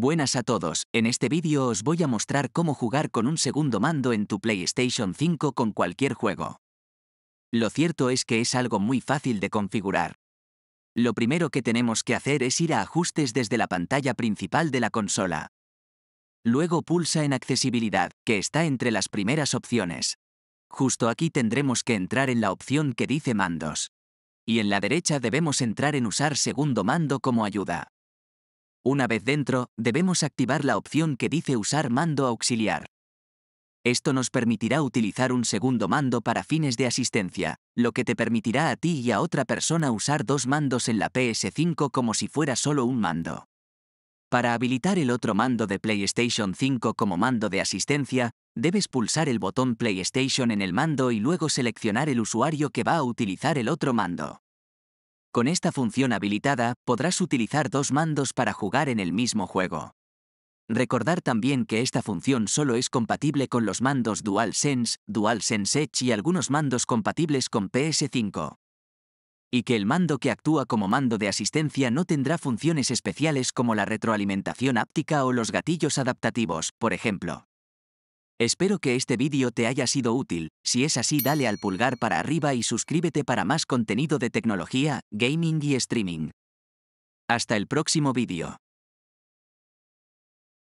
Buenas a todos, en este vídeo os voy a mostrar cómo jugar con un segundo mando en tu PlayStation 5 con cualquier juego. Lo cierto es que es algo muy fácil de configurar. Lo primero que tenemos que hacer es ir a ajustes desde la pantalla principal de la consola. Luego pulsa en accesibilidad, que está entre las primeras opciones. Justo aquí tendremos que entrar en la opción que dice mandos. Y en la derecha debemos entrar en usar segundo mando como ayuda. Una vez dentro, debemos activar la opción que dice Usar mando auxiliar. Esto nos permitirá utilizar un segundo mando para fines de asistencia, lo que te permitirá a ti y a otra persona usar dos mandos en la PS5 como si fuera solo un mando. Para habilitar el otro mando de PlayStation 5 como mando de asistencia, debes pulsar el botón PlayStation en el mando y luego seleccionar el usuario que va a utilizar el otro mando. Con esta función habilitada, podrás utilizar dos mandos para jugar en el mismo juego. Recordar también que esta función solo es compatible con los mandos DualSense, DualSense Edge y algunos mandos compatibles con PS5. Y que el mando que actúa como mando de asistencia no tendrá funciones especiales como la retroalimentación áptica o los gatillos adaptativos, por ejemplo. Espero que este vídeo te haya sido útil, si es así dale al pulgar para arriba y suscríbete para más contenido de tecnología, gaming y streaming. Hasta el próximo vídeo.